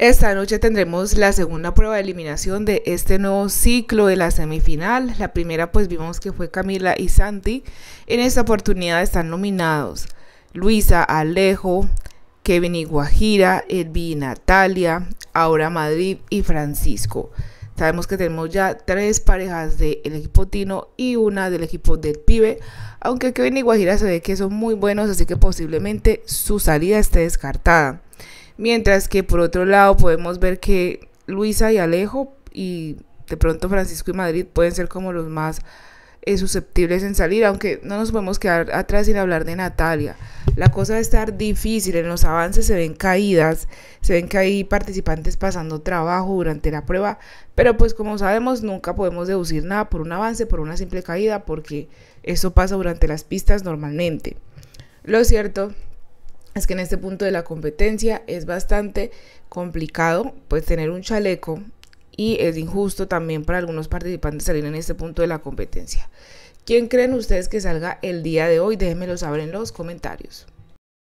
Esta noche tendremos la segunda prueba de eliminación de este nuevo ciclo de la semifinal. La primera pues vimos que fue Camila y Santi. En esta oportunidad están nominados Luisa, Alejo, Kevin y Guajira, Elvi Natalia, Aura Madrid y Francisco. Sabemos que tenemos ya tres parejas del equipo Tino y una del equipo del Pibe. Aunque Kevin y Guajira se ve que son muy buenos, así que posiblemente su salida esté descartada. Mientras que por otro lado podemos ver que Luisa y Alejo y de pronto Francisco y Madrid pueden ser como los más eh, susceptibles en salir, aunque no nos podemos quedar atrás sin hablar de Natalia. La cosa va estar difícil, en los avances se ven caídas, se ven que hay participantes pasando trabajo durante la prueba, pero pues como sabemos nunca podemos deducir nada por un avance, por una simple caída, porque eso pasa durante las pistas normalmente. Lo cierto es que en este punto de la competencia es bastante complicado pues tener un chaleco y es injusto también para algunos participantes salir en este punto de la competencia. ¿Quién creen ustedes que salga el día de hoy? Déjenmelo saber en los comentarios.